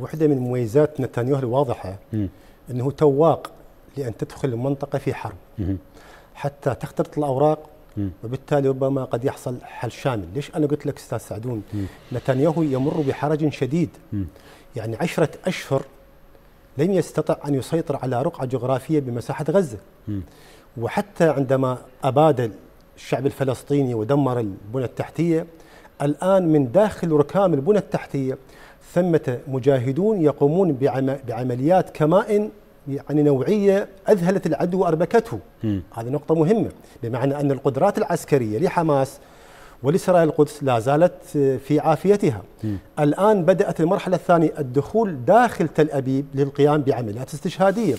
واحدة من مميزات نتنياهو الواضحة م. أنه تواق لأن تدخل المنطقة في حرب م. حتى تختلط الأوراق م. وبالتالي ربما قد يحصل حل شامل ليش أنا قلت لك أستاذ سعدون نتنياهو يمر بحرج شديد يعني عشرة أشهر لم يستطع أن يسيطر على رقعة جغرافية بمساحة غزة وحتى عندما أباد الشعب الفلسطيني ودمر البنى التحتية الآن من داخل ركام البنى التحتية ثمة مجاهدون يقومون بعم... بعمليات كمائن يعني نوعية أذهلت العدو وأربكته هذه نقطة مهمة بمعنى أن القدرات العسكرية لحماس ولسرايا القدس لا زالت في عافيتها م. الآن بدأت المرحلة الثانية الدخول داخل تل أبيب للقيام بعمليات استشهادية